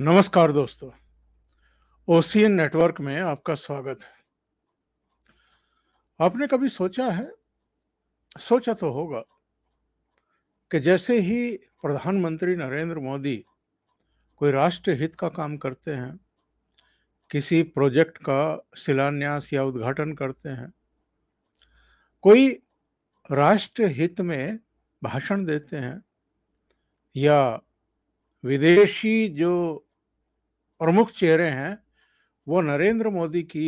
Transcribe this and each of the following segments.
नमस्कार दोस्तों OCN network में आपका स्वागत है आपने कभी सोचा है सोचा तो होगा कि जैसे ही प्रधानमंत्री नरेंद्र मोदी कोई राष्ट्र हित का काम करते हैं किसी प्रोजेक्ट का शिलान्यास या उद्घाटन करते हैं कोई राष्ट्र हित में भाषण देते हैं या विदेशी जो प्रमुख चेहरे हैं वो नरेंद्र मोदी की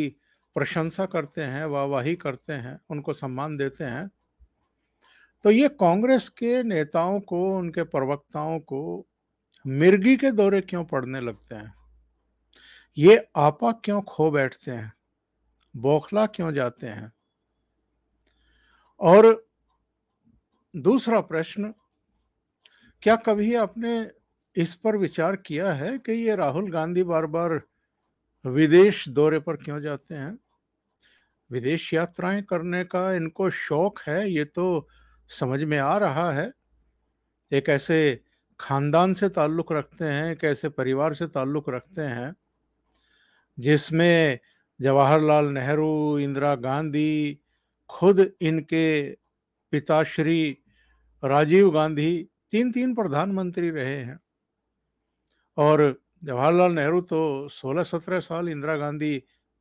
प्रशंसा करते हैं वाहवाही करते हैं उनको सम्मान देते हैं तो ये कांग्रेस के नेताओं को उनके प्रवक्ताओं को मिर्गी के दौरे क्यों पड़ने लगते हैं ये आपा क्यों खो बैठते हैं बौखला क्यों जाते हैं और दूसरा प्रश्न क्या कभी अपने इस पर विचार किया है कि ये राहुल गांधी बार बार विदेश दौरे पर क्यों जाते हैं विदेश यात्राएं करने का इनको शौक है ये तो समझ में आ रहा है एक ऐसे खानदान से ताल्लुक़ रखते हैं एक ऐसे परिवार से ताल्लुक़ रखते हैं जिसमें जवाहरलाल नेहरू इंदिरा गांधी खुद इनके पिताश्री राजीव गांधी तीन तीन प्रधानमंत्री रहे हैं और जवाहरलाल नेहरू तो 16-17 साल इंदिरा गांधी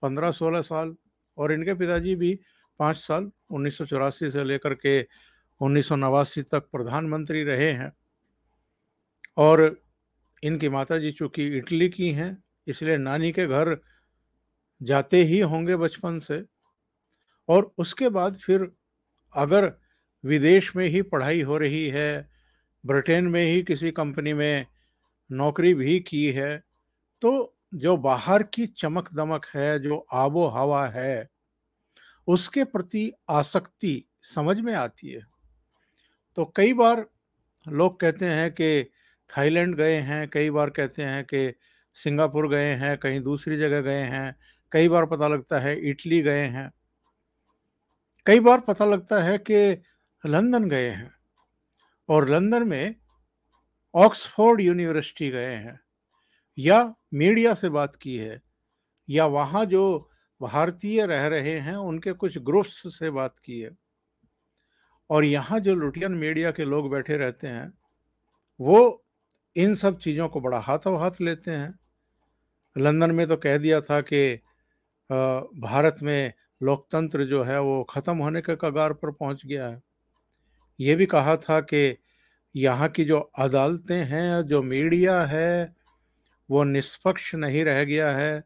15-16 साल और इनके पिताजी भी पाँच साल उन्नीस से लेकर के उन्नीस तक प्रधानमंत्री रहे हैं और इनकी माता जी चूँकि इटली की हैं इसलिए नानी के घर जाते ही होंगे बचपन से और उसके बाद फिर अगर विदेश में ही पढ़ाई हो रही है ब्रिटेन में ही किसी कंपनी में नौकरी भी की है तो जो बाहर की चमक दमक है जो आबो हवा है उसके प्रति आसक्ति समझ में आती है तो कई बार लोग कहते हैं कि थाईलैंड गए हैं कई बार कहते हैं कि सिंगापुर गए हैं कहीं दूसरी जगह गए हैं कई बार पता लगता है इटली गए हैं कई बार पता लगता है कि लंदन गए हैं और लंदन में ऑक्सफोर्ड यूनिवर्सिटी गए हैं या मीडिया से बात की है या वहाँ जो भारतीय रह रहे हैं उनके कुछ ग्रुप्स से बात की है और यहाँ जो लुटियन मीडिया के लोग बैठे रहते हैं वो इन सब चीज़ों को बड़ा हाथों हाथ लेते हैं लंदन में तो कह दिया था कि भारत में लोकतंत्र जो है वो ख़त्म होने के कगार पर पहुंच गया है ये भी कहा था कि यहाँ की जो अदालतें हैं जो मीडिया है वो निष्पक्ष नहीं रह गया है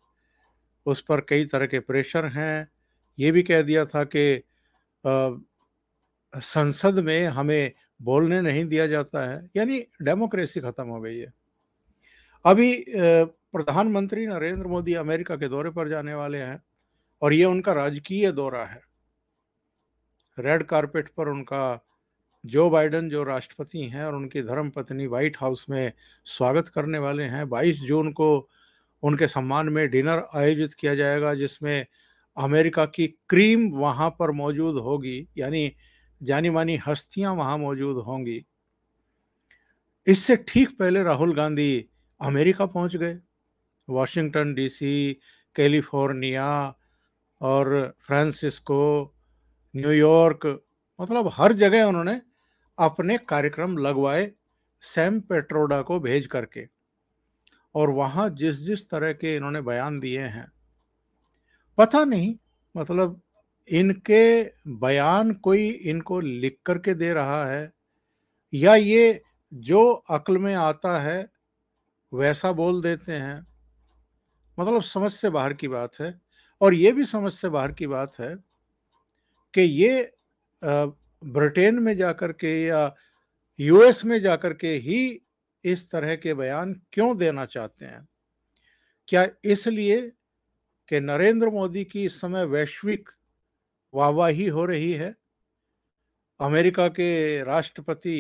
उस पर कई तरह के प्रेशर हैं ये भी कह दिया था कि संसद में हमें बोलने नहीं दिया जाता है यानी डेमोक्रेसी ख़त्म हो गई है अभी प्रधानमंत्री नरेंद्र मोदी अमेरिका के दौरे पर जाने वाले हैं और ये उनका राजकीय दौरा है रेड कारपेट पर उनका जो बाइडन जो राष्ट्रपति हैं और उनकी धर्म पत्नी व्हाइट हाउस में स्वागत करने वाले हैं 22 जून को उनके सम्मान में डिनर आयोजित किया जाएगा जिसमें अमेरिका की क्रीम वहाँ पर मौजूद होगी यानी जानी मानी हस्तियाँ वहाँ मौजूद होंगी इससे ठीक पहले राहुल गांधी अमेरिका पहुँच गए वाशिंगटन डीसी कैलिफोर्निया और फ्रांसिस्को न्यूयॉर्क मतलब हर जगह उन्होंने अपने कार्यक्रम लगवाए सैम पेट्रोडा को भेज करके और वहां जिस जिस तरह के इन्होंने बयान दिए हैं पता नहीं मतलब इनके बयान कोई इनको लिख करके दे रहा है या ये जो अक्ल में आता है वैसा बोल देते हैं मतलब समझ से बाहर की बात है और ये भी समझ से बाहर की बात है कि ये ब्रिटेन में जाकर के या यूएस में जाकर के ही इस तरह के बयान क्यों देना चाहते हैं क्या इसलिए कि नरेंद्र मोदी की इस समय वैश्विक वाहवाही हो रही है अमेरिका के राष्ट्रपति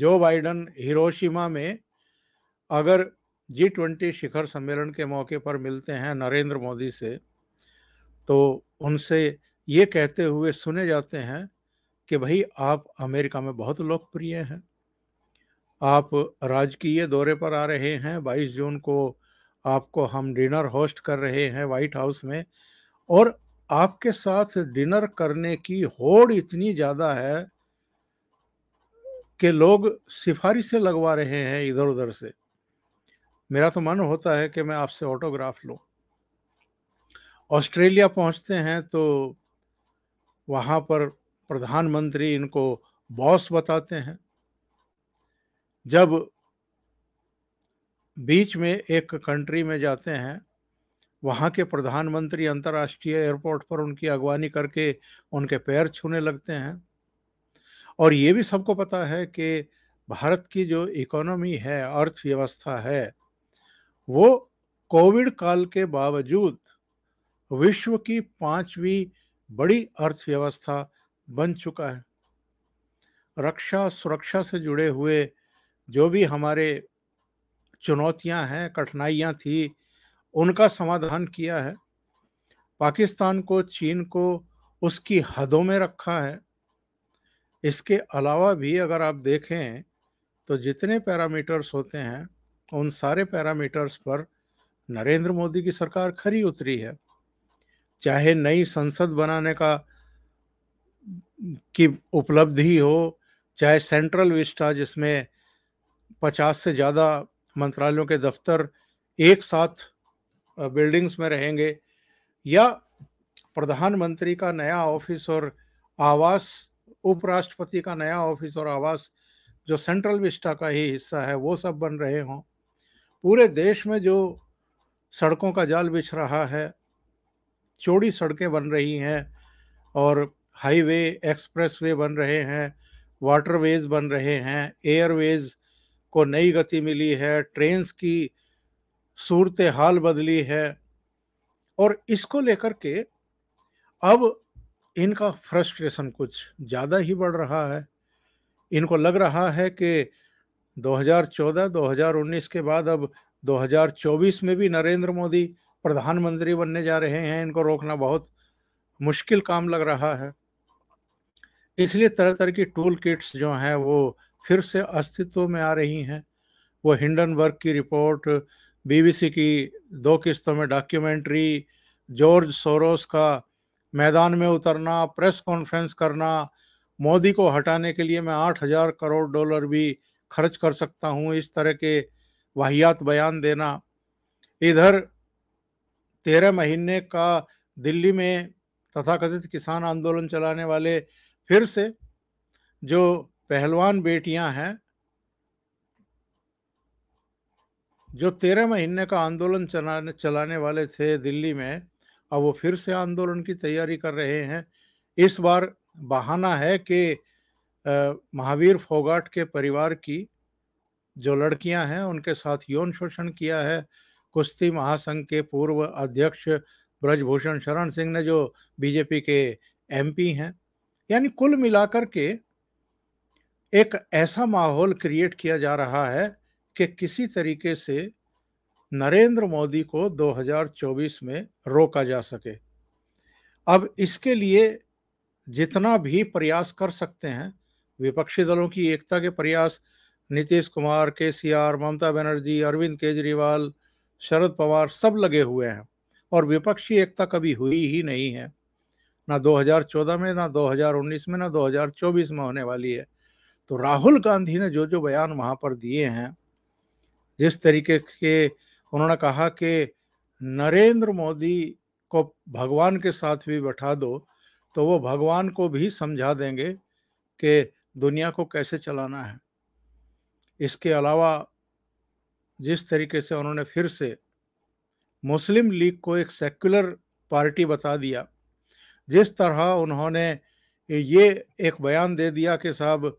जो बाइडन हिरोशिमा में अगर जी ट्वेंटी शिखर सम्मेलन के मौके पर मिलते हैं नरेंद्र मोदी से तो उनसे ये कहते हुए सुने जाते हैं कि भाई आप अमेरिका में बहुत लोकप्रिय हैं आप राजकीय दौरे पर आ रहे हैं 22 जून को आपको हम डिनर होस्ट कर रहे हैं वाइट हाउस में और आपके साथ डिनर करने की होड़ इतनी ज़्यादा है कि लोग सिफारिशें लगवा रहे हैं इधर उधर से मेरा तो मन होता है कि मैं आपसे ऑटोग्राफ लूँ ऑस्ट्रेलिया पहुँचते हैं तो वहाँ पर प्रधानमंत्री इनको बॉस बताते हैं जब बीच में एक कंट्री में जाते हैं वहाँ के प्रधानमंत्री अंतर्राष्ट्रीय एयरपोर्ट पर उनकी अगवानी करके उनके पैर छूने लगते हैं और ये भी सबको पता है कि भारत की जो इकोनॉमी है अर्थव्यवस्था है वो कोविड काल के बावजूद विश्व की पांचवी बड़ी अर्थव्यवस्था बन चुका है रक्षा सुरक्षा से जुड़े हुए जो भी हमारे चुनौतियां हैं कठिनाइयां थी उनका समाधान किया है पाकिस्तान को चीन को उसकी हदों में रखा है इसके अलावा भी अगर आप देखें तो जितने पैरामीटर्स होते हैं उन सारे पैरामीटर्स पर नरेंद्र मोदी की सरकार खरी उतरी है चाहे नई संसद बनाने का की उपलब्धि हो चाहे सेंट्रल विस्टा जिसमें पचास से ज़्यादा मंत्रालयों के दफ्तर एक साथ बिल्डिंग्स में रहेंगे या प्रधानमंत्री का नया ऑफिस और आवास उपराष्ट्रपति का नया ऑफिस और आवास जो सेंट्रल विस्टा का ही हिस्सा है वो सब बन रहे हों पूरे देश में जो सड़कों का जाल बिछ रहा है चौड़ी सड़कें बन रही हैं और हाईवे एक्सप्रेसवे बन रहे हैं वाटरवेज बन रहे हैं एयरवेज को नई गति मिली है ट्रेन्स की सूरत हाल बदली है और इसको लेकर के अब इनका फ्रस्ट्रेशन कुछ ज़्यादा ही बढ़ रहा है इनको लग रहा है कि 2014, 2019 के बाद अब 2024 में भी नरेंद्र मोदी प्रधानमंत्री बनने जा रहे हैं इनको रोकना बहुत मुश्किल काम लग रहा है इसलिए तरह तरह की टूल किट्स जो हैं वो फिर से अस्तित्व में आ रही हैं वो हिंडनबर्ग की रिपोर्ट बीबीसी की दो किस्तों में डॉक्यूमेंट्री जॉर्ज सोरोस का मैदान में उतरना प्रेस कॉन्फ्रेंस करना मोदी को हटाने के लिए मैं आठ हजार करोड़ डॉलर भी खर्च कर सकता हूँ इस तरह के वाहियात बयान देना इधर तेरह महीने का दिल्ली में तथाकथित किसान आंदोलन चलाने वाले फिर से जो पहलवान बेटियां हैं जो तेरह महीने का आंदोलन चलाने चलाने वाले थे दिल्ली में अब वो फिर से आंदोलन की तैयारी कर रहे हैं इस बार बहाना है कि महावीर फोगाट के परिवार की जो लड़कियां हैं उनके साथ यौन शोषण किया है कुश्ती महासंघ के पूर्व अध्यक्ष ब्रजभूषण शरण सिंह ने जो बीजेपी के एमपी हैं यानी कुल मिलाकर के एक ऐसा माहौल क्रिएट किया जा रहा है कि किसी तरीके से नरेंद्र मोदी को 2024 में रोका जा सके अब इसके लिए जितना भी प्रयास कर सकते हैं विपक्षी दलों की एकता के प्रयास Nitish Kumar K C R Mamata Banerjee Arvind Kejriwal Sharad Pawar सब लगे हुए हैं और विपक्षी एकता कभी हुई ही नहीं है ना 2014 में ना 2019 में ना 2024 में होने वाली है तो राहुल गांधी ने जो जो बयान वहाँ पर दिए हैं जिस तरीके के उन्होंने कहा कि नरेंद्र मोदी को भगवान के साथ भी बैठा दो तो वो भगवान को भी समझा देंगे कि दुनिया को कैसे चलाना है इसके अलावा जिस तरीके से उन्होंने फिर से मुस्लिम लीग को एक सेक्युलर पार्टी बता दिया जिस तरह उन्होंने ये एक बयान दे दिया कि साहब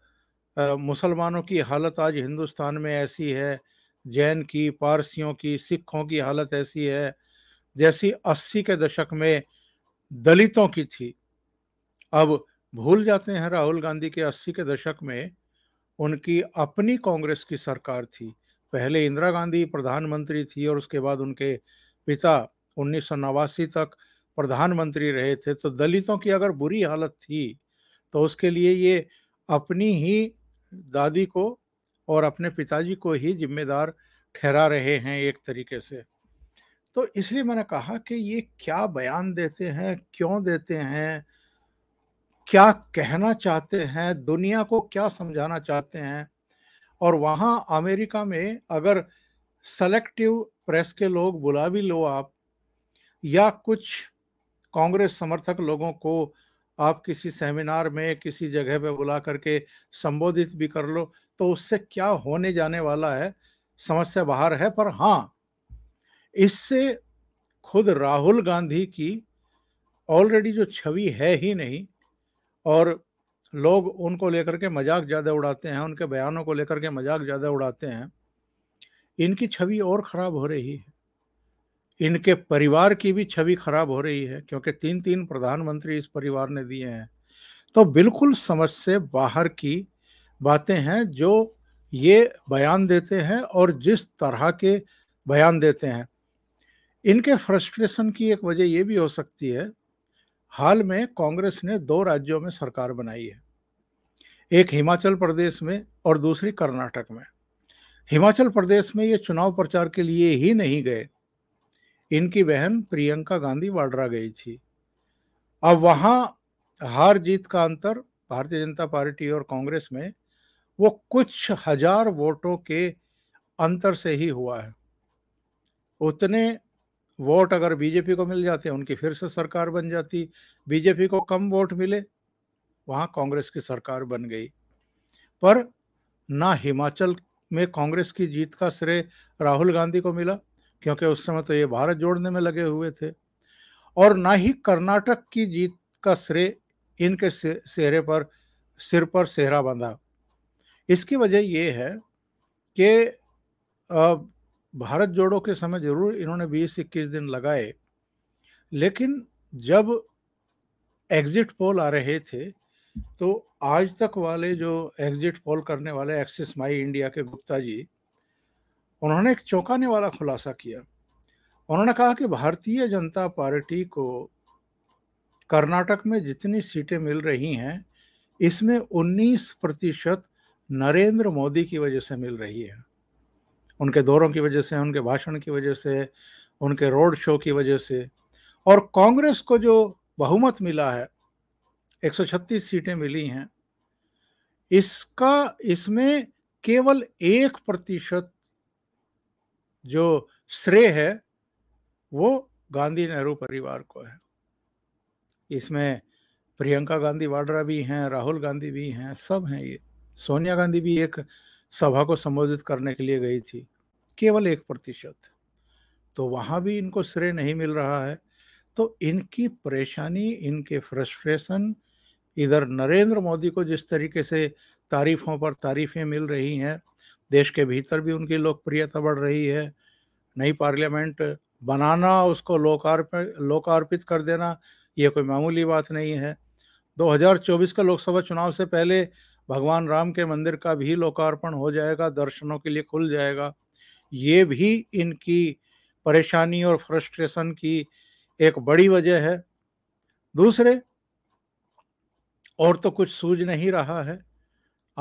मुसलमानों की हालत आज हिंदुस्तान में ऐसी है जैन की पारसियों की सिखों की हालत ऐसी है जैसी अस्सी के दशक में दलितों की थी अब भूल जाते हैं राहुल गांधी के अस्सी के दशक में उनकी अपनी कांग्रेस की सरकार थी पहले इंदिरा गांधी प्रधानमंत्री थी और उसके बाद उनके पिता उन्नीस तक प्रधानमंत्री रहे थे तो दलितों की अगर बुरी हालत थी तो उसके लिए ये अपनी ही दादी को और अपने पिताजी को ही जिम्मेदार ठहरा रहे हैं एक तरीके से तो इसलिए मैंने कहा कि ये क्या बयान देते हैं क्यों देते हैं क्या कहना चाहते हैं दुनिया को क्या समझाना चाहते हैं और वहाँ अमेरिका में अगर सेलेक्टिव प्रेस के लोग बुला भी लो आप या कुछ कांग्रेस समर्थक लोगों को आप किसी सेमिनार में किसी जगह पे बुला करके संबोधित भी कर लो तो उससे क्या होने जाने वाला है समस्या बाहर है पर हाँ इससे खुद राहुल गांधी की ऑलरेडी जो छवि है ही नहीं और लोग उनको लेकर के मजाक ज़्यादा उड़ाते हैं उनके बयानों को लेकर के मजाक ज़्यादा उड़ाते हैं इनकी छवि और ख़राब हो रही है इनके परिवार की भी छवि खराब हो रही है क्योंकि तीन तीन प्रधानमंत्री इस परिवार ने दिए हैं तो बिल्कुल समझ से बाहर की बातें हैं जो ये बयान देते हैं और जिस तरह के बयान देते हैं इनके फ्रस्ट्रेशन की एक वजह ये भी हो सकती है हाल में कांग्रेस ने दो राज्यों में सरकार बनाई है एक हिमाचल प्रदेश में और दूसरी कर्नाटक में हिमाचल प्रदेश में ये चुनाव प्रचार के लिए ही नहीं गए इनकी बहन प्रियंका गांधी वाड्रा गई थी अब वहाँ हार जीत का अंतर भारतीय जनता पार्टी और कांग्रेस में वो कुछ हजार वोटों के अंतर से ही हुआ है उतने वोट अगर बीजेपी को मिल जाते उनकी फिर से सरकार बन जाती बीजेपी को कम वोट मिले वहाँ कांग्रेस की सरकार बन गई पर ना हिमाचल में कांग्रेस की जीत का श्रेय राहुल गांधी को मिला क्योंकि उस समय तो ये भारत जोड़ने में लगे हुए थे और ना ही कर्नाटक की जीत का श्रेय इनके सेहरे पर सिर पर सेहरा बांधा इसकी वजह ये है कि भारत जोड़ो के समय जरूर इन्होंने बीस इक्कीस दिन लगाए लेकिन जब एग्जिट पोल आ रहे थे तो आज तक वाले जो एग्जिट पोल करने वाले एक्सिस माई इंडिया के गुप्ता जी उन्होंने एक चौंकाने वाला खुलासा किया उन्होंने कहा कि भारतीय जनता पार्टी को कर्नाटक में जितनी सीटें मिल रही हैं इसमें 19 प्रतिशत नरेंद्र मोदी की वजह से मिल रही है उनके दौरों की वजह से उनके भाषण की वजह से उनके रोड शो की वजह से और कांग्रेस को जो बहुमत मिला है 136 सीटें मिली हैं इसका इसमें केवल एक प्रतिशत जो श्रेय है वो गांधी नेहरू परिवार को है इसमें प्रियंका गांधी वाड्रा भी हैं राहुल गांधी भी हैं सब हैं ये सोनिया गांधी भी एक सभा को संबोधित करने के लिए गई थी केवल एक प्रतिशत तो वहाँ भी इनको श्रेय नहीं मिल रहा है तो इनकी परेशानी इनके फ्रस्ट्रेशन इधर नरेंद्र मोदी को जिस तरीके से तारीफों पर तारीफें मिल रही हैं देश के भीतर भी उनकी लोकप्रियता बढ़ रही है नई पार्लियामेंट बनाना उसको लोकार्प लोकार्पित कर देना ये कोई मामूली बात नहीं है 2024 का लोकसभा चुनाव से पहले भगवान राम के मंदिर का भी लोकार्पण हो जाएगा दर्शनों के लिए खुल जाएगा ये भी इनकी परेशानी और फ्रस्ट्रेशन की एक बड़ी वजह है दूसरे और तो कुछ सूझ नहीं रहा है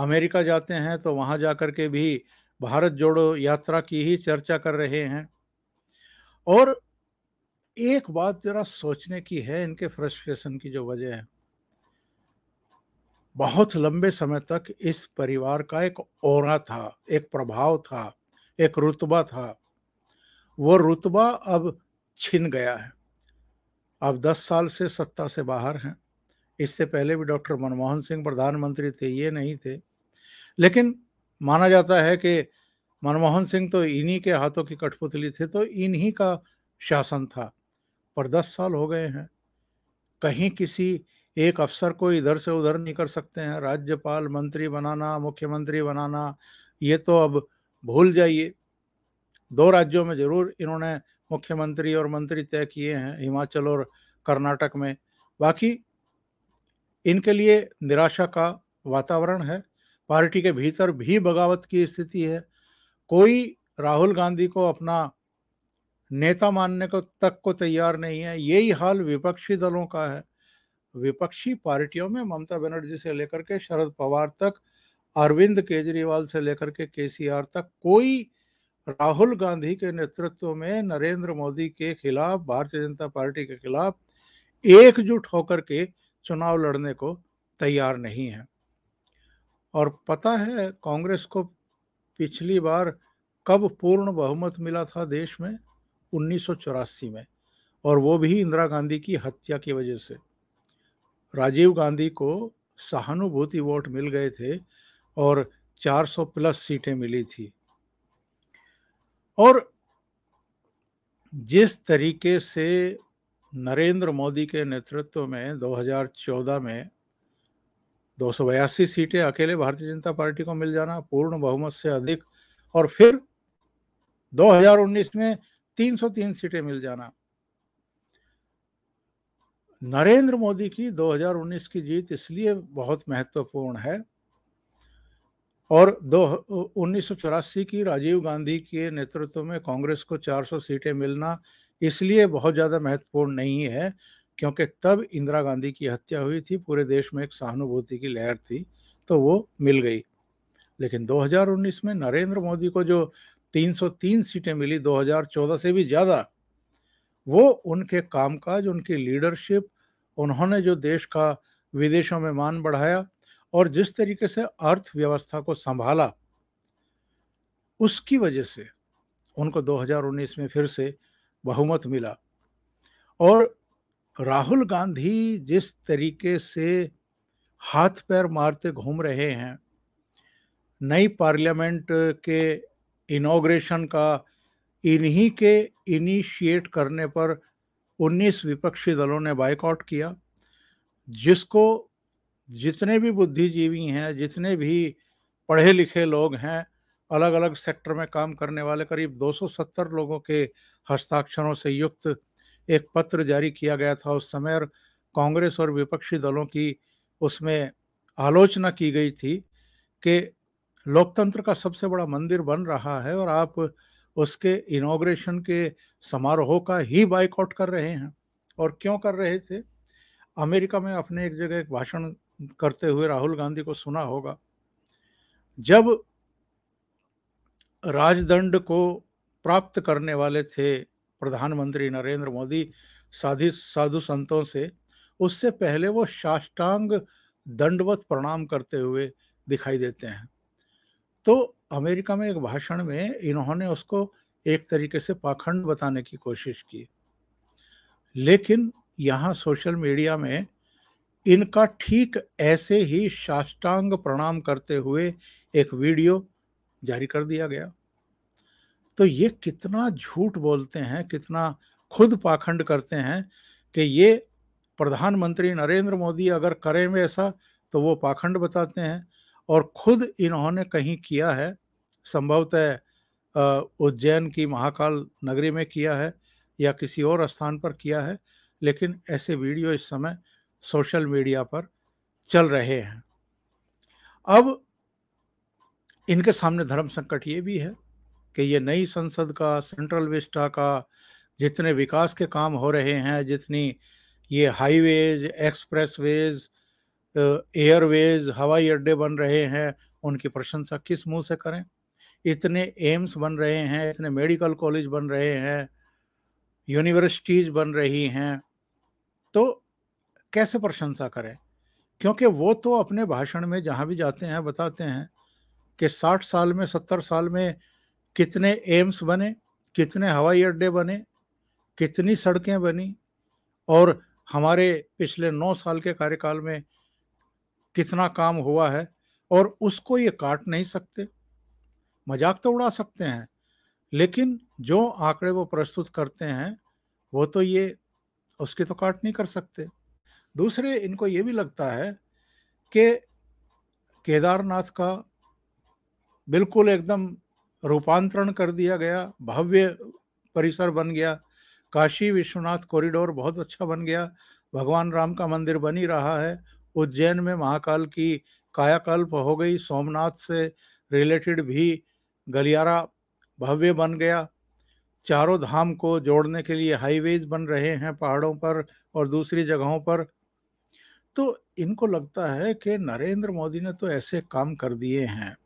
अमेरिका जाते हैं तो वहाँ जा कर के भी भारत जोड़ो यात्रा की ही चर्चा कर रहे हैं और एक बात जरा सोचने की है इनके फ्रस्ट्रेशन की जो वजह है बहुत लंबे समय तक इस परिवार का एक और था एक प्रभाव था एक रुतबा था वो रुतबा अब छिन गया है अब 10 साल से सत्ता से बाहर हैं इससे पहले भी डॉक्टर मनमोहन सिंह प्रधानमंत्री थे ये नहीं थे लेकिन माना जाता है कि मनमोहन सिंह तो इन्हीं के हाथों की कठपुतली थे तो इन्हीं का शासन था पर दस साल हो गए हैं कहीं किसी एक अफसर को इधर से उधर नहीं कर सकते हैं राज्यपाल मंत्री बनाना मुख्यमंत्री बनाना ये तो अब भूल जाइए दो राज्यों में जरूर इन्होंने मुख्यमंत्री और मंत्री तय किए हैं हिमाचल और कर्नाटक में बाकी इनके लिए निराशा का वातावरण है पार्टी के भीतर भी बगावत की स्थिति है कोई राहुल गांधी को अपना नेता मानने को तक को तैयार नहीं है यही हाल विपक्षी दलों का है विपक्षी पार्टियों में ममता बनर्जी से लेकर के शरद पवार तक अरविंद केजरीवाल से लेकर के केसीआर तक कोई राहुल गांधी के नेतृत्व में नरेंद्र मोदी के खिलाफ भारतीय जनता पार्टी के खिलाफ एकजुट होकर के चुनाव लड़ने को तैयार नहीं है और पता है कांग्रेस को पिछली बार कब पूर्ण बहुमत मिला था देश में उन्नीस में और वो भी इंदिरा गांधी की हत्या की वजह से राजीव गांधी को सहानुभूति वोट मिल गए थे और 400 प्लस सीटें मिली थी और जिस तरीके से नरेंद्र मोदी के नेतृत्व में 2014 में दो सीटें अकेले भारतीय जनता पार्टी को मिल जाना पूर्ण बहुमत से अधिक और फिर 2019 में 303 सीटें मिल जाना नरेंद्र मोदी की 2019 की जीत इसलिए बहुत महत्वपूर्ण है और दो उन्नीस की राजीव गांधी के नेतृत्व में कांग्रेस को 400 सीटें मिलना इसलिए बहुत ज़्यादा महत्वपूर्ण नहीं है क्योंकि तब इंदिरा गांधी की हत्या हुई थी पूरे देश में एक सहानुभूति की लहर थी तो वो मिल गई लेकिन 2019 में नरेंद्र मोदी को जो 303 सीटें मिली 2014 से भी ज़्यादा वो उनके कामकाज उनकी लीडरशिप उन्होंने जो देश का विदेशों में मान बढ़ाया और जिस तरीके से अर्थव्यवस्था को संभाला उसकी वजह से उनको 2019 में फिर से बहुमत मिला और राहुल गांधी जिस तरीके से हाथ पैर मारते घूम रहे हैं नई पार्लियामेंट के इनाग्रेशन का इन्हीं के इनिशिएट करने पर 19 विपक्षी दलों ने बाइकआउट किया जिसको जितने भी बुद्धिजीवी हैं जितने भी पढ़े लिखे लोग हैं अलग अलग सेक्टर में काम करने वाले करीब 270 लोगों के हस्ताक्षरों से युक्त एक पत्र जारी किया गया था उस समय और कांग्रेस और विपक्षी दलों की उसमें आलोचना की गई थी कि लोकतंत्र का सबसे बड़ा मंदिर बन रहा है और आप उसके इनोग्रेशन के समारोह का ही बाइकआउट कर रहे हैं और क्यों कर रहे थे अमेरिका में अपने एक जगह एक भाषण करते हुए राहुल गांधी को सुना होगा जब राजदंड को प्राप्त करने वाले थे प्रधानमंत्री नरेंद्र मोदी साधि साधु संतों से उससे पहले वो साष्टांग दंडवत प्रणाम करते हुए दिखाई देते हैं तो अमेरिका में एक भाषण में इन्होंने उसको एक तरीके से पाखंड बताने की कोशिश की लेकिन यहाँ सोशल मीडिया में इनका ठीक ऐसे ही साष्टांग प्रणाम करते हुए एक वीडियो जारी कर दिया गया तो ये कितना झूठ बोलते हैं कितना खुद पाखंड करते हैं कि ये प्रधानमंत्री नरेंद्र मोदी अगर करें वैसा तो वो पाखंड बताते हैं और खुद इन्होंने कहीं किया है संभवतः उज्जैन की महाकाल नगरी में किया है या किसी और स्थान पर किया है लेकिन ऐसे वीडियो इस समय सोशल मीडिया पर चल रहे हैं अब इनके सामने धर्म संकट ये भी है कि ये नई संसद का सेंट्रल विस्टा का जितने विकास के काम हो रहे हैं जितनी ये हाईवेज एक्सप्रेस वेज एयरवेज हवाई अड्डे बन रहे हैं उनकी प्रशंसा किस मुंह से करें इतने एम्स बन रहे हैं इतने मेडिकल कॉलेज बन रहे हैं यूनिवर्सिटीज बन रही हैं तो कैसे प्रशंसा करें क्योंकि वो तो अपने भाषण में जहाँ भी जाते हैं बताते हैं कि 60 साल में 70 साल में कितने एम्स बने कितने हवाई अड्डे बने कितनी सड़कें बनी और हमारे पिछले नौ साल के कार्यकाल में कितना काम हुआ है और उसको ये काट नहीं सकते मजाक तो उड़ा सकते हैं लेकिन जो आंकड़े वो प्रस्तुत करते हैं वो तो ये उसकी तो काट नहीं कर सकते दूसरे इनको ये भी लगता है कि केदारनाथ का बिल्कुल एकदम रूपांतरण कर दिया गया भव्य परिसर बन गया काशी विश्वनाथ कॉरिडोर बहुत अच्छा बन गया भगवान राम का मंदिर बन ही रहा है उज्जैन में महाकाल की कायाकल्प हो गई सोमनाथ से रिलेटेड भी गलियारा भव्य बन गया चारों धाम को जोड़ने के लिए हाईवेज बन रहे हैं पहाड़ों पर और दूसरी जगहों पर तो इनको लगता है कि नरेंद्र मोदी ने तो ऐसे काम कर दिए हैं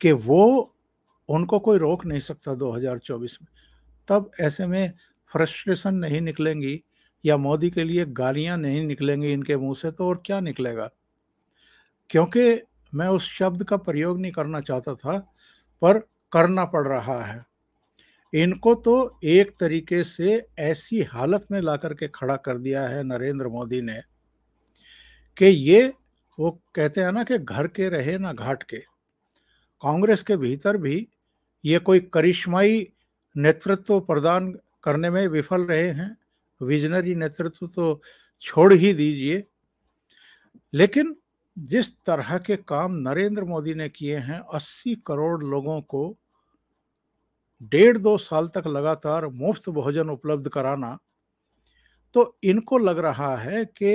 कि वो उनको कोई रोक नहीं सकता 2024 में तब ऐसे में फ्रस्ट्रेशन नहीं निकलेंगी या मोदी के लिए गालियां नहीं निकलेंगी इनके मुंह से तो और क्या निकलेगा क्योंकि मैं उस शब्द का प्रयोग नहीं करना चाहता था पर करना पड़ रहा है इनको तो एक तरीके से ऐसी हालत में ला करके खड़ा कर दिया है नरेंद्र मोदी ने कि ये वो कहते हैं ना कि घर के रहे ना घाट के कांग्रेस के भीतर भी ये कोई करिश्माई नेतृत्व प्रदान करने में विफल रहे हैं विजनरी नेतृत्व तो छोड़ ही दीजिए लेकिन जिस तरह के काम नरेंद्र मोदी ने किए हैं 80 करोड़ लोगों को डेढ़ दो साल तक लगातार मुफ्त भोजन उपलब्ध कराना तो इनको लग रहा है कि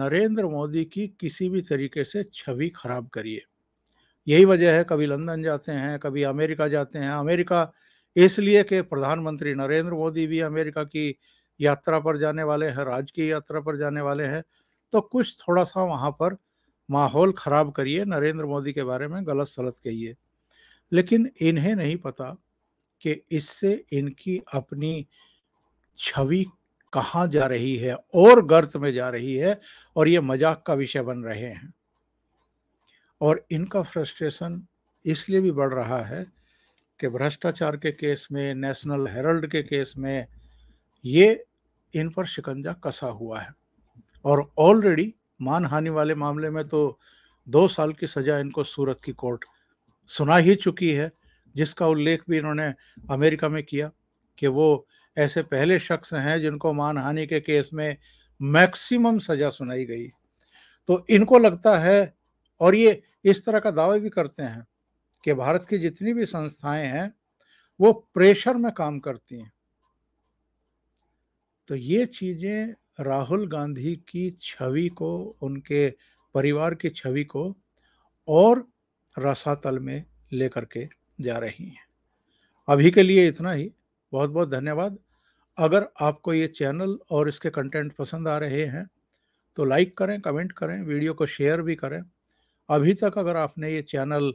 नरेंद्र मोदी की किसी भी तरीके से छवि खराब करिए यही वजह है कभी लंदन जाते हैं कभी अमेरिका जाते हैं अमेरिका इसलिए कि प्रधानमंत्री नरेंद्र मोदी भी अमेरिका की यात्रा पर जाने वाले हैं राज्य की यात्रा पर जाने वाले हैं तो कुछ थोड़ा सा वहाँ पर माहौल ख़राब करिए नरेंद्र मोदी के बारे में गलत सलत कहिए लेकिन इन्हें नहीं पता कि इससे इनकी अपनी छवि कहाँ जा रही है और गर्त में जा रही है और ये मजाक का विषय बन रहे हैं और इनका फ्रस्ट्रेशन इसलिए भी बढ़ रहा है कि भ्रष्टाचार के केस में नेशनल हेरल्ड के केस में ये इन पर शिकंजा कसा हुआ है और ऑलरेडी मानहानि वाले मामले में तो दो साल की सज़ा इनको सूरत की कोर्ट सुना ही चुकी है जिसका उल्लेख भी इन्होंने अमेरिका में किया कि वो ऐसे पहले शख्स हैं जिनको मानहानि के केस में मैक्सिमम सज़ा सुनाई गई तो इनको लगता है और ये इस तरह का दावा भी करते हैं कि भारत की जितनी भी संस्थाएं हैं वो प्रेशर में काम करती हैं तो ये चीज़ें राहुल गांधी की छवि को उनके परिवार की छवि को और रसातल में लेकर के जा रही हैं अभी के लिए इतना ही बहुत बहुत धन्यवाद अगर आपको ये चैनल और इसके कंटेंट पसंद आ रहे हैं तो लाइक करें कमेंट करें वीडियो को शेयर भी करें अभी तक अगर आपने ये चैनल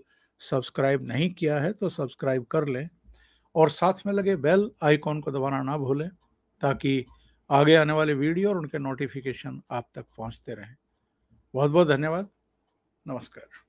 सब्सक्राइब नहीं किया है तो सब्सक्राइब कर लें और साथ में लगे बेल आइकॉन को दबाना ना भूलें ताकि आगे आने वाले वीडियो और उनके नोटिफिकेशन आप तक पहुंचते रहें बहुत बहुत धन्यवाद नमस्कार